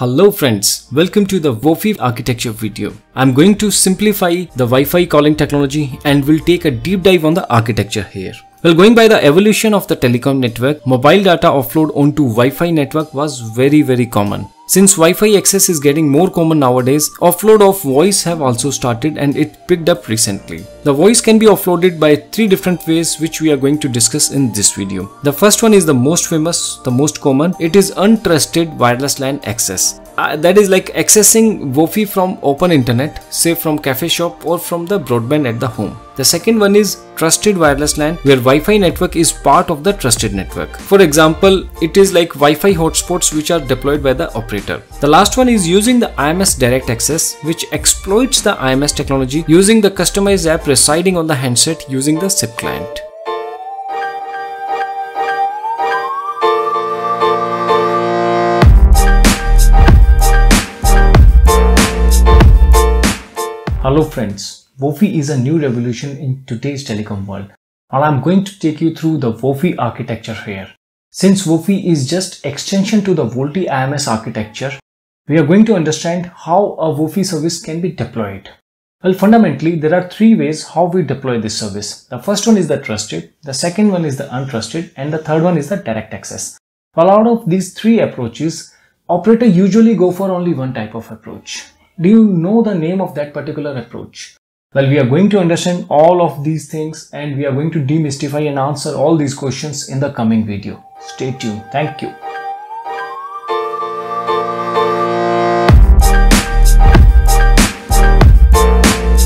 Hello friends, welcome to the WOFI architecture video. I'm going to simplify the Wi-Fi calling technology and we'll take a deep dive on the architecture here. Well, going by the evolution of the telecom network, mobile data offload onto Wi-Fi network was very very common. Since Wi-Fi access is getting more common nowadays, offload of voice have also started and it picked up recently. The voice can be offloaded by three different ways which we are going to discuss in this video. The first one is the most famous, the most common, it is untrusted wireless LAN access uh, that is like accessing wofi from open internet say from cafe shop or from the broadband at the home the second one is trusted wireless LAN where Wi-Fi network is part of the trusted network. For example, it is like Wi-Fi hotspots which are deployed by the operator. The last one is using the IMS direct access which exploits the IMS technology using the customized app residing on the handset using the SIP client. Hello friends, WOFI is a new revolution in today's telecom world and I'm going to take you through the WOFI architecture here. Since WOFI is just extension to the VoLTE IMS architecture, we are going to understand how a WOFI service can be deployed. Well, fundamentally, there are three ways how we deploy this service. The first one is the trusted, the second one is the untrusted, and the third one is the direct access. Well, out of these three approaches, operator usually go for only one type of approach do you know the name of that particular approach? Well, we are going to understand all of these things and we are going to demystify and answer all these questions in the coming video. Stay tuned. Thank you.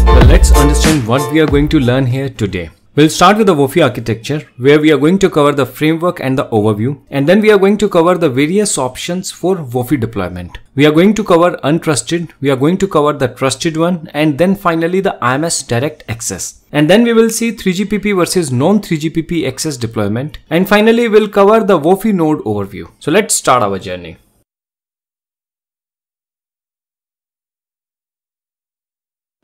Well, let's understand what we are going to learn here today. We'll start with the Wofi architecture where we are going to cover the framework and the overview and then we are going to cover the various options for Wofi deployment. We are going to cover untrusted, we are going to cover the trusted one and then finally the IMS direct access. And then we will see 3GPP versus non-3GPP access deployment and finally we'll cover the Wofi node overview. So let's start our journey.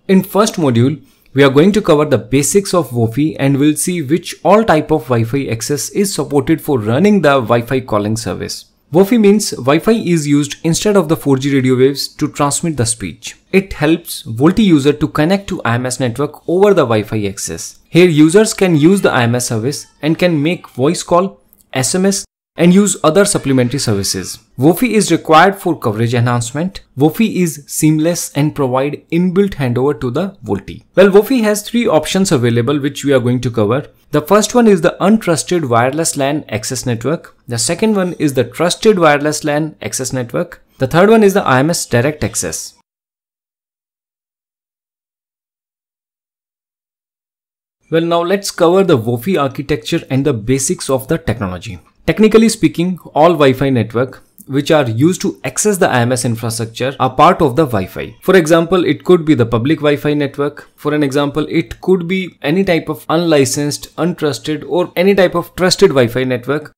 In first module, we are going to cover the basics of WOFI and we'll see which all type of Wi-Fi access is supported for running the Wi-Fi calling service. WOFI means Wi-Fi is used instead of the 4G radio waves to transmit the speech. It helps VoLTE user to connect to IMS network over the Wi-Fi access. Here users can use the IMS service and can make voice call, SMS and use other supplementary services. Wofi is required for coverage enhancement. Wofi is seamless and provide inbuilt handover to the VoLTE. Well, Wofi has three options available which we are going to cover. The first one is the untrusted wireless LAN access network. The second one is the trusted wireless LAN access network. The third one is the IMS direct access. Well, now let's cover the Wofi architecture and the basics of the technology. Technically speaking, all Wi-Fi network which are used to access the IMS infrastructure are part of the Wi-Fi. For example, it could be the public Wi-Fi network. For an example, it could be any type of unlicensed, untrusted or any type of trusted Wi-Fi network.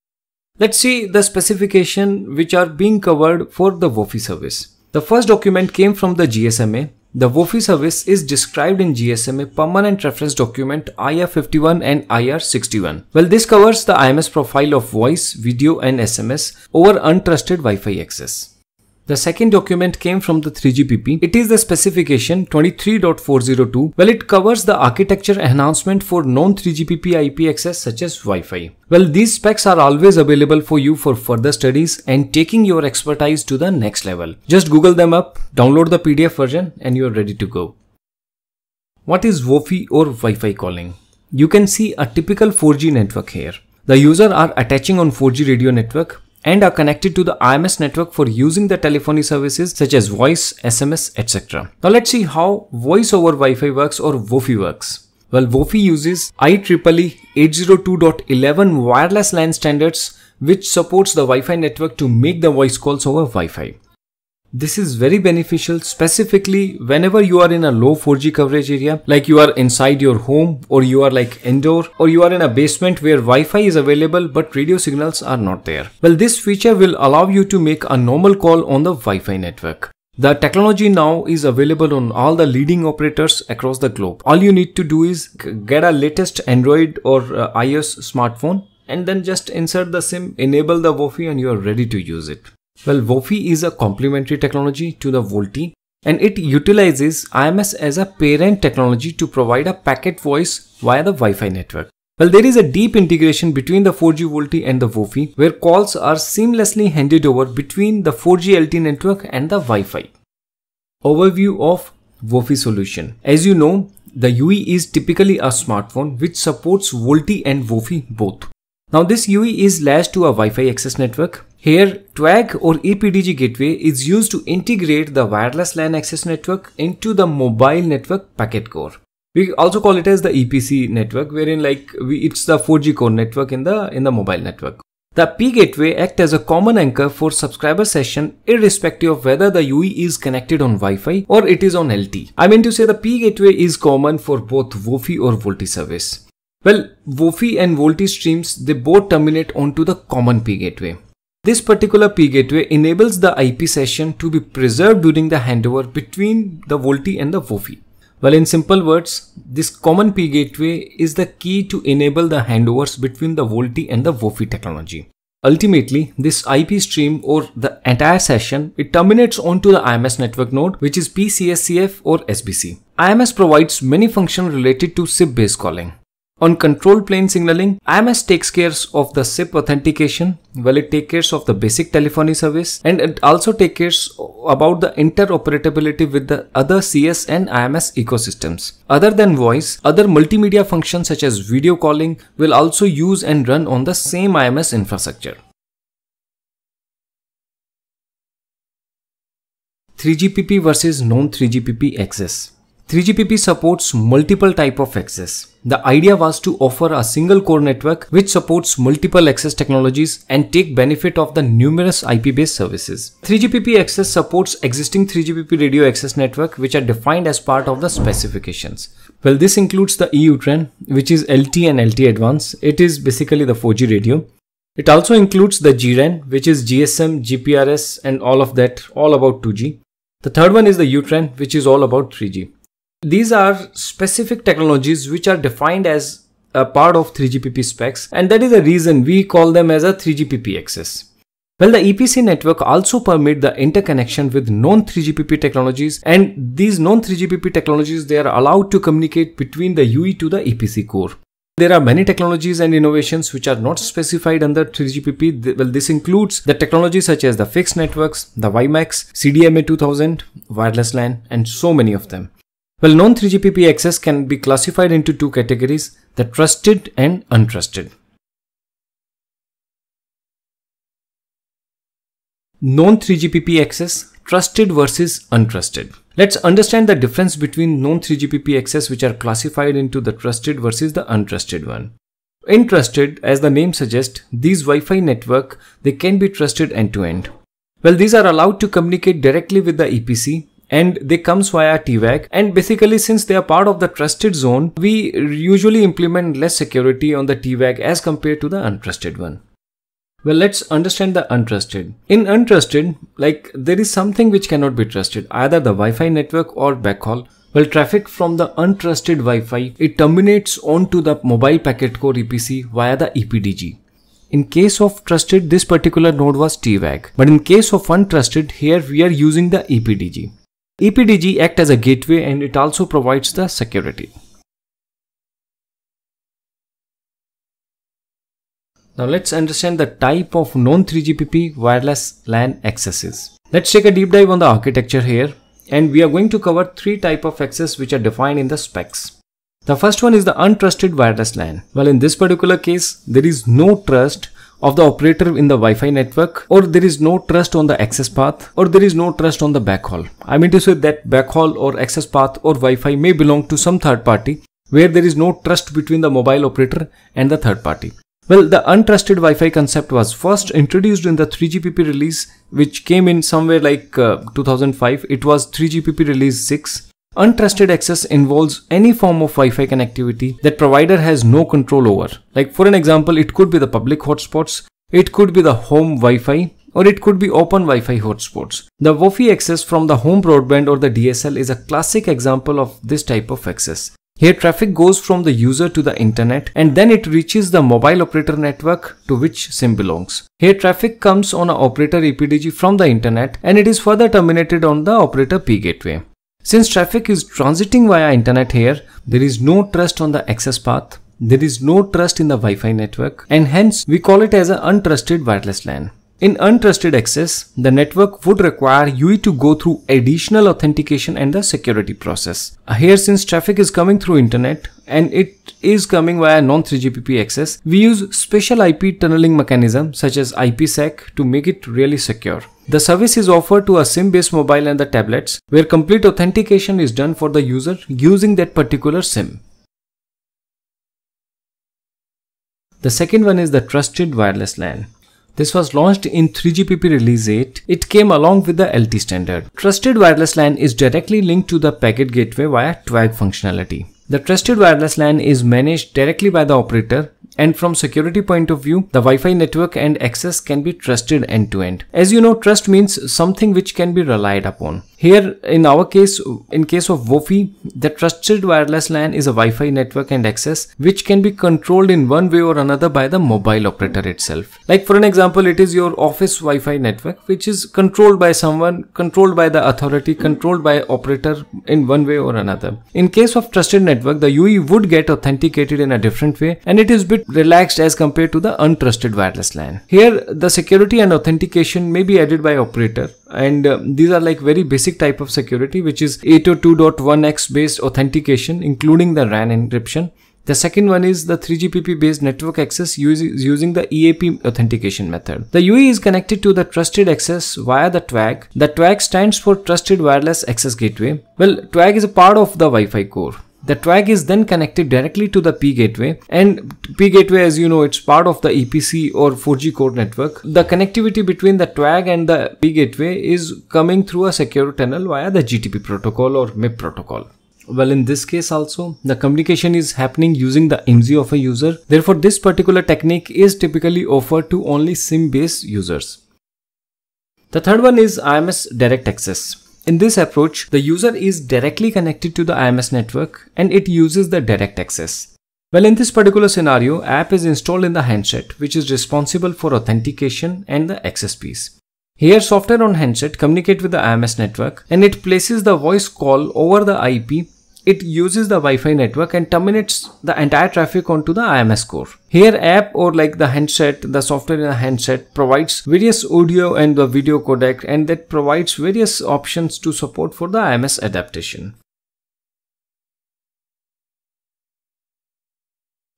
Let's see the specification which are being covered for the WOFI service. The first document came from the GSMA the WOFI service is described in GSMA Permanent Reference Document IR51 and IR61. Well, this covers the IMS profile of voice, video and SMS over untrusted Wi-Fi access. The second document came from the 3GPP. It is the specification 23.402. Well, it covers the architecture enhancement for non-3GPP IP access such as Wi-Fi. Well, these specs are always available for you for further studies and taking your expertise to the next level. Just Google them up, download the PDF version and you're ready to go. What is WOFI or Wi-Fi calling? You can see a typical 4G network here. The user are attaching on 4G radio network and are connected to the IMS network for using the telephony services such as voice, SMS, etc. Now let's see how voice over Wi-Fi works or WOFI works. Well, WOFI uses IEEE 802.11 wireless LAN standards which supports the Wi-Fi network to make the voice calls over Wi-Fi. This is very beneficial specifically whenever you are in a low 4G coverage area, like you are inside your home or you are like indoor or you are in a basement where Wi-Fi is available but radio signals are not there. Well, this feature will allow you to make a normal call on the Wi-Fi network. The technology now is available on all the leading operators across the globe. All you need to do is get a latest Android or uh, iOS smartphone and then just insert the SIM, enable the WOFI and you are ready to use it. Well, Wofi is a complementary technology to the Volti and it utilizes IMS as a parent technology to provide a packet voice via the Wi-Fi network. Well, there is a deep integration between the 4G VoLTE and the Wofi where calls are seamlessly handed over between the 4G LTE network and the Wi-Fi. Overview of Wofi solution. As you know, the UE is typically a smartphone which supports VoLTE and Wofi both. Now this UE is latched to a Wi-Fi access network. Here TWAG or EPDG gateway is used to integrate the wireless LAN access network into the mobile network packet core. We also call it as the EPC network wherein like we, it's the 4G core network in the in the mobile network. The P gateway act as a common anchor for subscriber session irrespective of whether the UE is connected on Wi-Fi or it is on LT. I mean to say the P gateway is common for both WOFI or VoLTE service. Well, WOFI and VoLTE streams, they both terminate onto the common P gateway. This particular P gateway enables the IP session to be preserved during the handover between the VoLTE and the WOFI. Well, in simple words, this common P gateway is the key to enable the handovers between the VoLTE and the WOFI technology. Ultimately, this IP stream or the entire session, it terminates onto the IMS network node, which is PCSCF or SBC. IMS provides many functions related to SIP-based calling. On control plane signaling, IMS takes care of the SIP authentication, well it takes care of the basic telephony service and it also takes care about the interoperability with the other CS and IMS ecosystems. Other than voice, other multimedia functions such as video calling will also use and run on the same IMS infrastructure. 3GPP versus non 3GPP access. 3GPP supports multiple type of access. The idea was to offer a single core network which supports multiple access technologies and take benefit of the numerous IP-based services. 3GPP access supports existing 3GPP radio access network which are defined as part of the specifications. Well, this includes the EUTRAN, which is LT and LT Advanced. It is basically the 4G radio. It also includes the GRAN, which is GSM, GPRS, and all of that, all about 2G. The third one is the UTRAN, which is all about 3G. These are specific technologies which are defined as a part of 3GPP specs and that is the reason we call them as a 3GPP access. Well, the EPC network also permit the interconnection with non-3GPP technologies and these non-3GPP technologies they are allowed to communicate between the UE to the EPC core. There are many technologies and innovations which are not specified under 3GPP. Well, this includes the technologies such as the fixed networks, the WiMAX, CDMA 2000, wireless LAN and so many of them. Well, known 3GPP access can be classified into two categories, the trusted and untrusted. Known 3GPP access, trusted versus untrusted. Let's understand the difference between known 3GPP access which are classified into the trusted versus the untrusted one. In trusted, as the name suggests, these Wi-Fi network, they can be trusted end-to-end. -end. Well, these are allowed to communicate directly with the EPC and they comes via TVAC and basically since they are part of the trusted zone, we usually implement less security on the TVAC as compared to the untrusted one. Well, let's understand the untrusted. In untrusted, like there is something which cannot be trusted, either the Wi-Fi network or backhaul. Well, traffic from the untrusted Wi-Fi, it terminates onto the mobile packet core EPC via the EPDG. In case of trusted, this particular node was TVAC, but in case of untrusted, here we are using the EPDG. EPDG act as a gateway and it also provides the security. Now let's understand the type of non-3GPP wireless LAN accesses. Let's take a deep dive on the architecture here and we are going to cover three type of access which are defined in the specs. The first one is the untrusted wireless LAN. Well, in this particular case, there is no trust of the operator in the Wi-Fi network or there is no trust on the access path or there is no trust on the backhaul. I mean to say that backhaul or access path or Wi-Fi may belong to some third party where there is no trust between the mobile operator and the third party. Well, the untrusted Wi-Fi concept was first introduced in the 3GPP release which came in somewhere like uh, 2005. It was 3GPP release 6 Untrusted access involves any form of Wi-Fi connectivity that provider has no control over. Like for an example, it could be the public hotspots, it could be the home Wi-Fi, or it could be open Wi-Fi hotspots. The WOFI access from the home broadband or the DSL is a classic example of this type of access. Here traffic goes from the user to the internet and then it reaches the mobile operator network to which SIM belongs. Here traffic comes on an operator EPDG from the internet and it is further terminated on the operator P gateway. Since traffic is transiting via internet here, there is no trust on the access path, there is no trust in the Wi-Fi network and hence we call it as an untrusted wireless LAN. In untrusted access, the network would require UE to go through additional authentication and the security process. Uh, here since traffic is coming through internet and it is coming via non-3GPP access, we use special IP tunneling mechanism such as IPsec to make it really secure. The service is offered to a SIM-based mobile and the tablets where complete authentication is done for the user using that particular SIM. The second one is the trusted wireless LAN. This was launched in 3GPP release 8. It came along with the LT standard. Trusted Wireless LAN is directly linked to the packet gateway via TWAG functionality. The trusted wireless LAN is managed directly by the operator and from security point of view, the Wi-Fi network and access can be trusted end-to-end. -end. As you know, trust means something which can be relied upon. Here in our case, in case of Wofi, the trusted wireless LAN is a Wi-Fi network and access which can be controlled in one way or another by the mobile operator itself. Like for an example, it is your office Wi-Fi network which is controlled by someone, controlled by the authority, controlled by operator in one way or another. In case of trusted network, the UE would get authenticated in a different way and it is bit relaxed as compared to the untrusted wireless LAN. Here, the security and authentication may be added by operator and uh, these are like very basic type of security which is 802.1x based authentication including the RAN encryption. The second one is the 3GPP based network access using the EAP authentication method. The UE is connected to the trusted access via the TWAG. The TWAG stands for Trusted Wireless Access Gateway. Well, TWAG is a part of the Wi-Fi core. The twag is then connected directly to the P gateway and P gateway as you know it's part of the EPC or 4G core network. The connectivity between the twag and the P gateway is coming through a secure tunnel via the GTP protocol or MIP protocol. Well, in this case also, the communication is happening using the IMSI of a user. Therefore, this particular technique is typically offered to only SIM-based users. The third one is IMS Direct Access. In this approach, the user is directly connected to the IMS network and it uses the direct access. Well, in this particular scenario, app is installed in the handset, which is responsible for authentication and the access piece. Here, software on handset communicate with the IMS network and it places the voice call over the IP it uses the Wi-Fi network and terminates the entire traffic onto the IMS core. Here app or like the handset, the software in the handset provides various audio and the video codec and that provides various options to support for the IMS adaptation.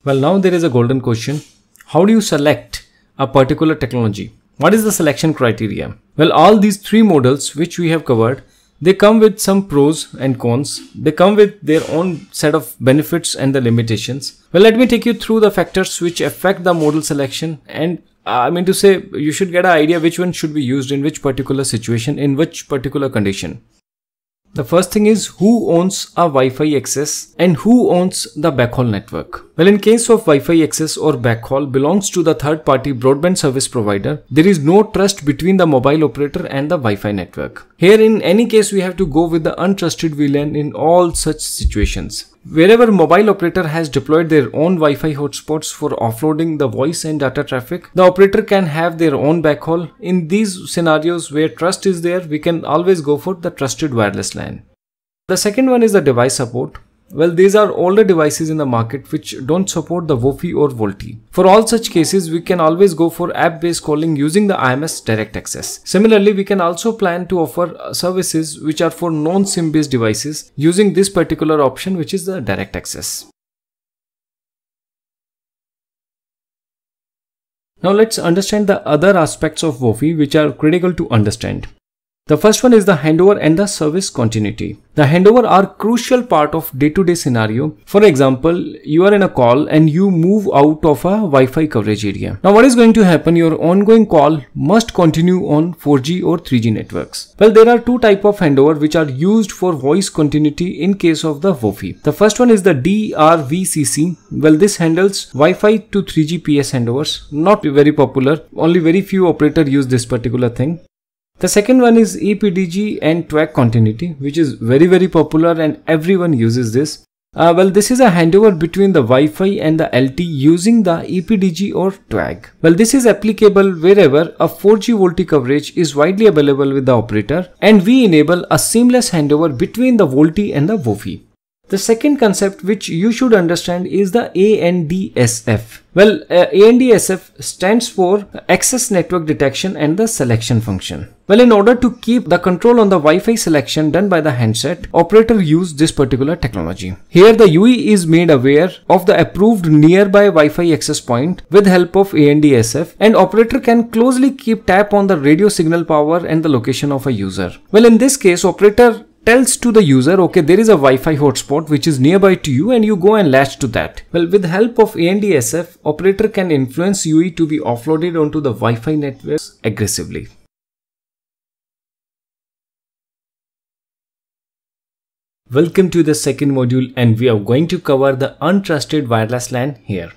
Well now there is a golden question. How do you select a particular technology? What is the selection criteria? Well all these three models which we have covered they come with some pros and cons. They come with their own set of benefits and the limitations. Well, let me take you through the factors which affect the model selection and uh, I mean to say you should get an idea which one should be used in which particular situation, in which particular condition. The first thing is who owns a Wi-Fi access and who owns the backhaul network. Well, in case of Wi-Fi access or backhaul belongs to the third-party broadband service provider, there is no trust between the mobile operator and the Wi-Fi network. Here in any case, we have to go with the untrusted VLAN in all such situations. Wherever mobile operator has deployed their own Wi-Fi hotspots for offloading the voice and data traffic, the operator can have their own backhaul. In these scenarios where trust is there, we can always go for the trusted wireless LAN. The second one is the device support. Well, these are older devices in the market which don't support the WOFI or VoLTE. For all such cases, we can always go for app-based calling using the IMS direct access. Similarly, we can also plan to offer uh, services which are for non-SIM based devices using this particular option which is the direct access. Now let's understand the other aspects of WOFI which are critical to understand. The first one is the handover and the service continuity. The handover are crucial part of day-to-day scenario. For example, you are in a call and you move out of a Wi-Fi coverage area. Now what is going to happen? Your ongoing call must continue on 4G or 3G networks. Well, there are two type of handover which are used for voice continuity in case of the WOFI. The first one is the DRVCC. Well, this handles Wi-Fi to 3G PS handovers. Not very popular. Only very few operator use this particular thing. The second one is EPDG and TWAC continuity, which is very, very popular and everyone uses this. Uh, well, this is a handover between the Wi-Fi and the LT using the EPDG or TWAG. Well, this is applicable wherever a 4G VoLTE coverage is widely available with the operator and we enable a seamless handover between the VoLTE and the WoFi. The second concept which you should understand is the ANDSF. Well, uh, ANDSF stands for Access Network Detection and the Selection function. Well, in order to keep the control on the Wi-Fi selection done by the handset, operator use this particular technology. Here the UE is made aware of the approved nearby Wi-Fi access point with help of ANDSF and operator can closely keep tap on the radio signal power and the location of a user. Well, in this case, operator tells to the user, okay, there is a Wi-Fi hotspot which is nearby to you and you go and latch to that. Well, with help of ANDSF, operator can influence UE to be offloaded onto the Wi-Fi networks aggressively. Welcome to the second module and we are going to cover the untrusted wireless LAN here.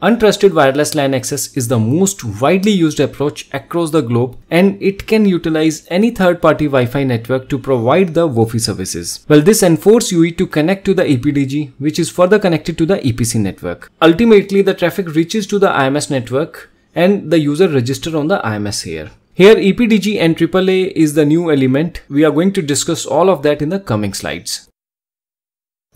Untrusted wireless LAN access is the most widely used approach across the globe and it can utilize any third-party Wi-Fi network to provide the WOFI services. Well, this enforces UE to connect to the EPDG which is further connected to the EPC network. Ultimately, the traffic reaches to the IMS network and the user register on the IMS here. Here EPDG and AAA is the new element. We are going to discuss all of that in the coming slides.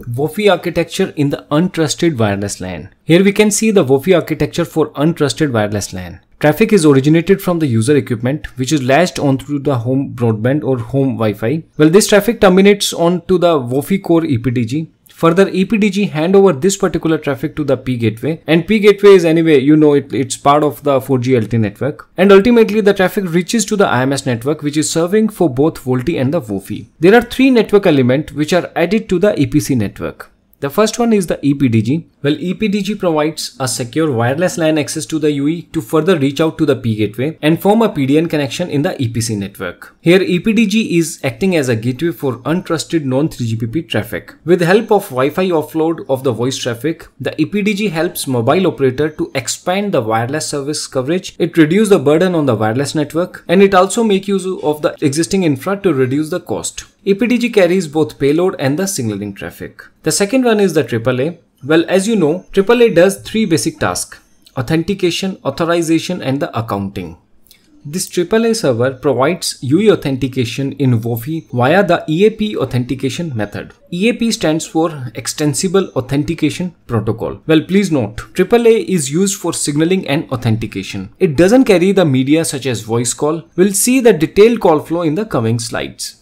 WOFI architecture in the untrusted wireless LAN. Here we can see the WOFI architecture for untrusted wireless LAN. Traffic is originated from the user equipment which is latched onto the home broadband or home Wi-Fi. Well, this traffic terminates onto the WOFI core EPTG Further, EPDG hand over this particular traffic to the P gateway and P gateway is anyway, you know, it, it's part of the 4G LTE network. And ultimately the traffic reaches to the IMS network which is serving for both VoLTE and the WoFi. There are three network elements which are added to the EPC network. The first one is the EPDG. Well, EPDG provides a secure wireless LAN access to the UE to further reach out to the P gateway and form a PDN connection in the EPC network. Here, EPDG is acting as a gateway for untrusted non-3GPP traffic. With the help of Wi-Fi offload of the voice traffic, the EPDG helps mobile operator to expand the wireless service coverage. It reduces the burden on the wireless network and it also make use of the existing infra to reduce the cost. APDG carries both payload and the signaling traffic. The second one is the AAA. Well, as you know, AAA does three basic tasks authentication, authorization, and the accounting. This AAA server provides UE authentication in WOFI via the EAP authentication method. EAP stands for Extensible Authentication Protocol. Well, please note, AAA is used for signaling and authentication. It doesn't carry the media such as voice call. We'll see the detailed call flow in the coming slides.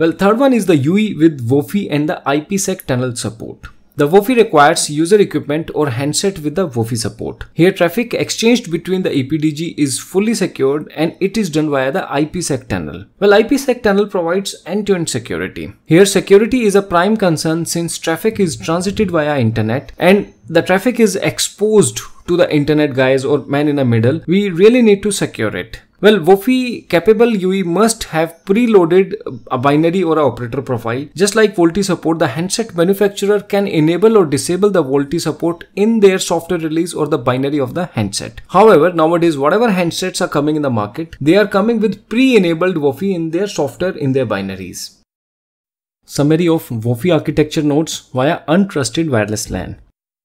Well, third one is the UE with WOFI and the IPsec tunnel support. The WOFI requires user equipment or handset with the WOFI support. Here traffic exchanged between the EPDG is fully secured and it is done via the IPsec tunnel. Well, IPsec tunnel provides end-to-end -end security. Here security is a prime concern since traffic is transited via internet and the traffic is exposed to the internet guys or man in the middle. We really need to secure it. Well, Wofi capable UI must have preloaded a binary or a operator profile. Just like VoLTE support, the handset manufacturer can enable or disable the VoLTE support in their software release or the binary of the handset. However, nowadays, whatever handsets are coming in the market, they are coming with pre-enabled Wofi in their software in their binaries. Summary of Wofi architecture nodes via untrusted wireless LAN.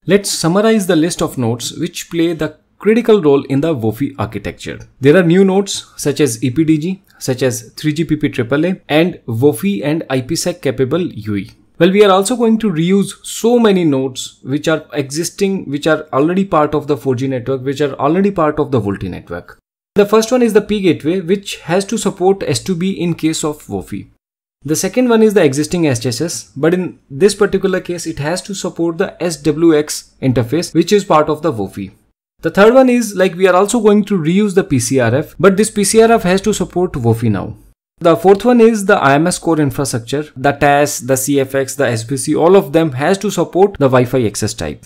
Let's summarize the list of nodes which play the critical role in the WOFI architecture. There are new nodes such as EPDG, such as 3GPP AAA, and WOFI and IPsec capable UE. Well, we are also going to reuse so many nodes which are existing, which are already part of the 4G network, which are already part of the VoLTE network. The first one is the P gateway, which has to support S2B in case of WOFI. The second one is the existing SHSS, but in this particular case, it has to support the SWX interface, which is part of the WOFI. The third one is like we are also going to reuse the PCRF, but this PCRF has to support WOFI now. The fourth one is the IMS core infrastructure, the TAS, the CFX, the SBC, all of them has to support the Wi-Fi access type.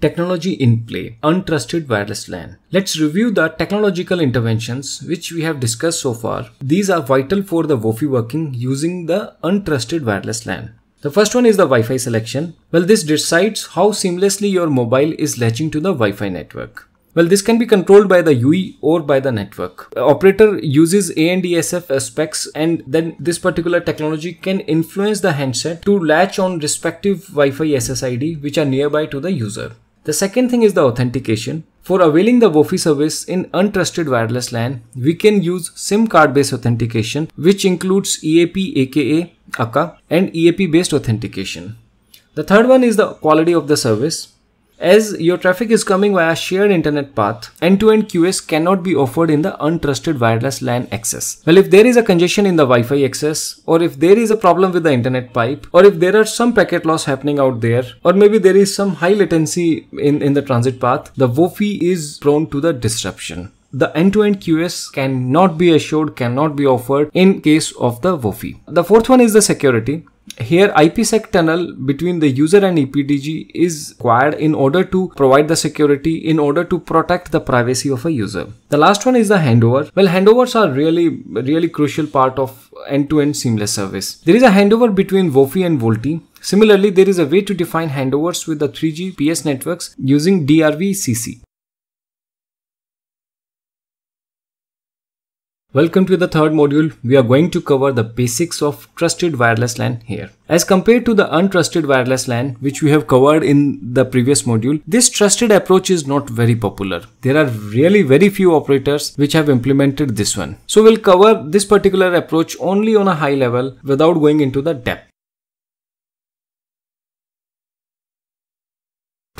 Technology in play, untrusted wireless LAN. Let's review the technological interventions which we have discussed so far. These are vital for the WOFI working using the untrusted wireless LAN. The first one is the Wi-Fi selection. Well, this decides how seamlessly your mobile is latching to the Wi-Fi network. Well, this can be controlled by the UE or by the network. Operator uses ANDSF specs and then this particular technology can influence the handset to latch on respective Wi-Fi SSID which are nearby to the user. The second thing is the authentication. For availing the Wofi service in untrusted wireless LAN, we can use SIM card based authentication, which includes EAP aka ACA and EAP based authentication. The third one is the quality of the service. As your traffic is coming via shared internet path, end-to-end QS QoS cannot be offered in the untrusted wireless LAN access. Well, if there is a congestion in the Wi-Fi access, or if there is a problem with the internet pipe, or if there are some packet loss happening out there, or maybe there is some high latency in, in the transit path, the WOFI is prone to the disruption the end-to-end -end QS cannot be assured, cannot be offered in case of the WOFI. The fourth one is the security. Here IPsec tunnel between the user and EPDG is required in order to provide the security in order to protect the privacy of a user. The last one is the handover. Well, handovers are really, really crucial part of end-to-end -end seamless service. There is a handover between Wofi and VoLTE. Similarly, there is a way to define handovers with the 3 PS networks using DRVCC. Welcome to the third module. We are going to cover the basics of trusted wireless LAN here. As compared to the untrusted wireless LAN, which we have covered in the previous module, this trusted approach is not very popular. There are really very few operators which have implemented this one. So we'll cover this particular approach only on a high level without going into the depth.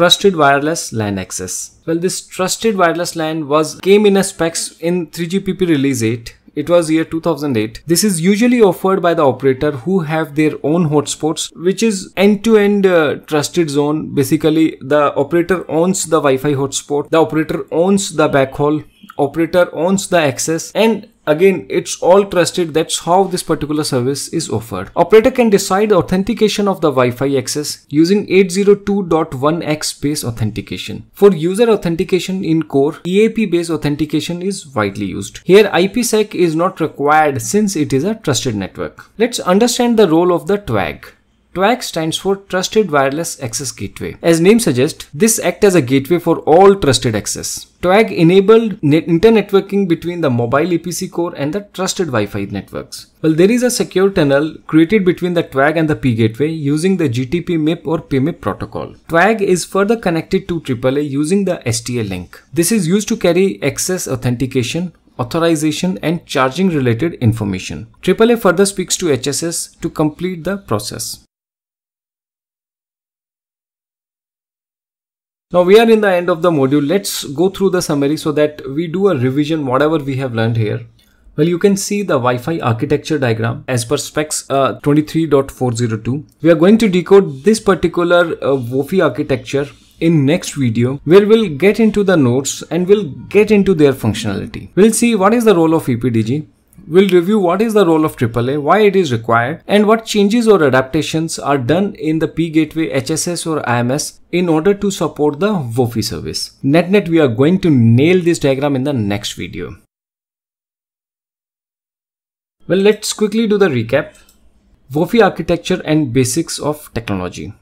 trusted wireless LAN access. Well, this trusted wireless LAN was came in a specs in 3GPP release 8 it was year 2008 this is usually offered by the operator who have their own hotspots which is end-to-end uh, trusted zone basically the operator owns the wi-fi hotspot the operator owns the backhaul operator owns the access and Again, it's all trusted that's how this particular service is offered. Operator can decide the authentication of the Wi-Fi access using 802.1x based authentication. For user authentication in core, EAP based authentication is widely used. Here IPsec is not required since it is a trusted network. Let's understand the role of the TWAG. TWAG stands for Trusted Wireless Access Gateway. As name suggests, this acts as a gateway for all trusted access. TWAG enabled net networking between the mobile EPC core and the trusted Wi-Fi networks. Well, there is a secure tunnel created between the TWAG and the P gateway using the GTP MIP or PMIP protocol. TWAG is further connected to AAA using the STA link. This is used to carry access authentication authorization and charging related information. AAA further speaks to HSS to complete the process. Now we are in the end of the module. Let's go through the summary so that we do a revision whatever we have learned here. Well, you can see the Wi-Fi architecture diagram as per specs uh, 23.402. We are going to decode this particular uh, WOFI architecture in next video where we'll get into the nodes and we'll get into their functionality. We'll see what is the role of EPDG, We'll review what is the role of AAA, why it is required, and what changes or adaptations are done in the P Gateway HSS or IMS in order to support the WOFI service. NetNet, we are going to nail this diagram in the next video. Well, let's quickly do the recap. WOFI architecture and basics of technology.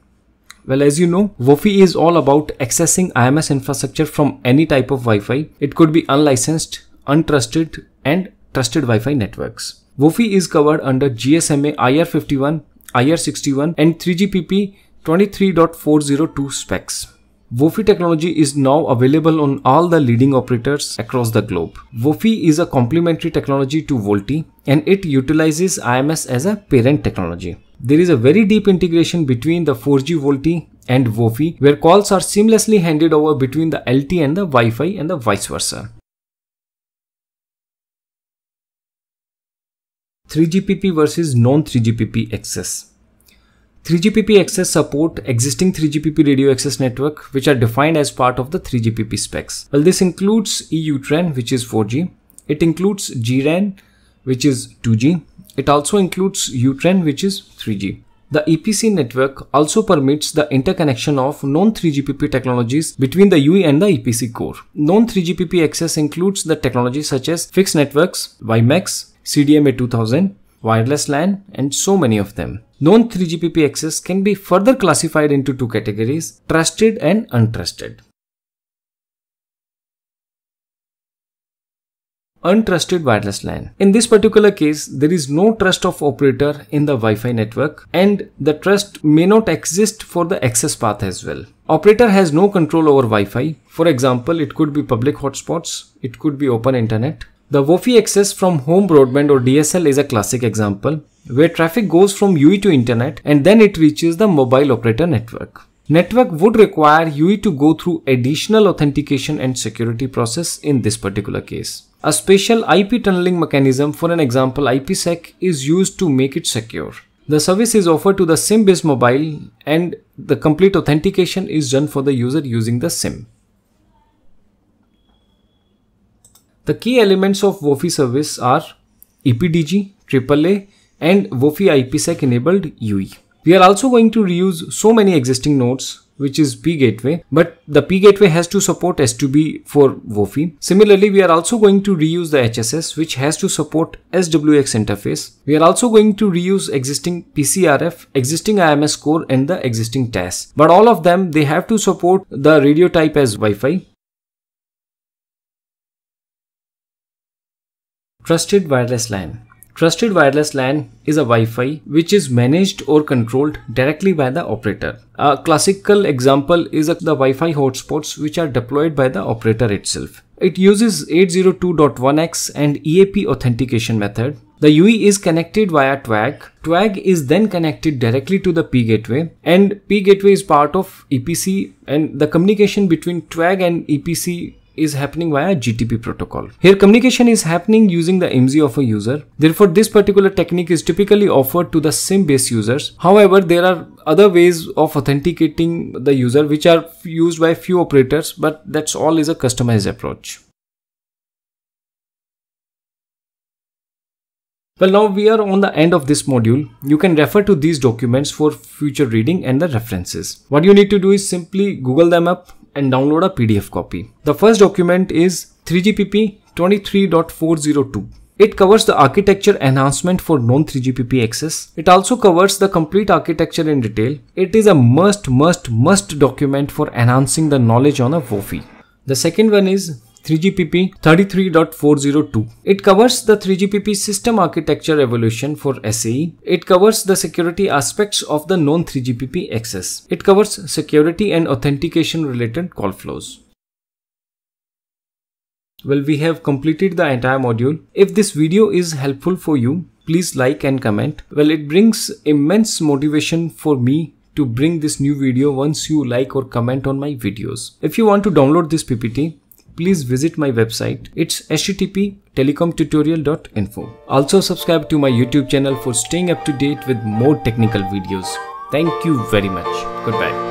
Well, as you know, WOFI is all about accessing IMS infrastructure from any type of Wi-Fi. It could be unlicensed, untrusted, and trusted Wi-Fi networks. WOFI is covered under GSMA IR51, IR61 and 3GPP 23.402 specs. WOFI technology is now available on all the leading operators across the globe. WOFI is a complementary technology to VoLTE and it utilizes IMS as a parent technology. There is a very deep integration between the 4G VoLTE and WOFI where calls are seamlessly handed over between the LTE and the Wi-Fi and the vice versa. 3GPP versus non-3GPP access. 3GPP access support existing 3GPP radio access network which are defined as part of the 3GPP specs. Well, this includes EUTRAN which is 4G. It includes GRAN which is 2G. It also includes UTRAN which is 3G. The EPC network also permits the interconnection of non-3GPP technologies between the UE and the EPC core. Non-3GPP access includes the technologies such as fixed networks, WiMAX, CDMA 2000, wireless LAN, and so many of them. Known 3GPP access can be further classified into two categories, trusted and untrusted. untrusted wireless LAN. In this particular case, there is no trust of operator in the Wi-Fi network and the trust may not exist for the access path as well. Operator has no control over Wi-Fi. For example, it could be public hotspots, it could be open internet. The WOFI access from home broadband or DSL is a classic example where traffic goes from UE to internet and then it reaches the mobile operator network. Network would require UE to go through additional authentication and security process in this particular case. A special IP tunneling mechanism for an example IPsec is used to make it secure. The service is offered to the SIM based mobile and the complete authentication is done for the user using the SIM. The key elements of WOFI service are EPDG, AAA, and WOFI IPsec enabled UE. We are also going to reuse so many existing nodes which is P gateway, but the P gateway has to support S2B for WOFI. Similarly, we are also going to reuse the HSS which has to support SWX interface. We are also going to reuse existing PCRF, existing IMS core and the existing TAS. But all of them, they have to support the radio type as Wi-Fi Trusted Wireless LAN Trusted Wireless LAN is a Wi-Fi which is managed or controlled directly by the operator. A classical example is the Wi-Fi hotspots which are deployed by the operator itself. It uses 802.1x and EAP authentication method. The UE is connected via TWAG. TWAG is then connected directly to the P gateway and P gateway is part of EPC and the communication between TWAG and EPC is happening via GTP protocol. Here communication is happening using the MZ of a user. Therefore, this particular technique is typically offered to the SIM-based users. However, there are other ways of authenticating the user which are used by few operators, but that's all is a customized approach. Well, now we are on the end of this module. You can refer to these documents for future reading and the references. What you need to do is simply Google them up, and download a PDF copy. The first document is 3GPP 23.402. It covers the architecture enhancement for non-3GPP access. It also covers the complete architecture in detail. It is a must, must, must document for enhancing the knowledge on a WOFI. The second one is 3GPP 33.402. It covers the 3GPP system architecture evolution for SAE. It covers the security aspects of the non-3GPP access. It covers security and authentication related call flows. Well, we have completed the entire module. If this video is helpful for you, please like and comment. Well, it brings immense motivation for me to bring this new video once you like or comment on my videos. If you want to download this PPT, please visit my website. It's http telecomtutorial.info. Also subscribe to my YouTube channel for staying up to date with more technical videos. Thank you very much. Goodbye.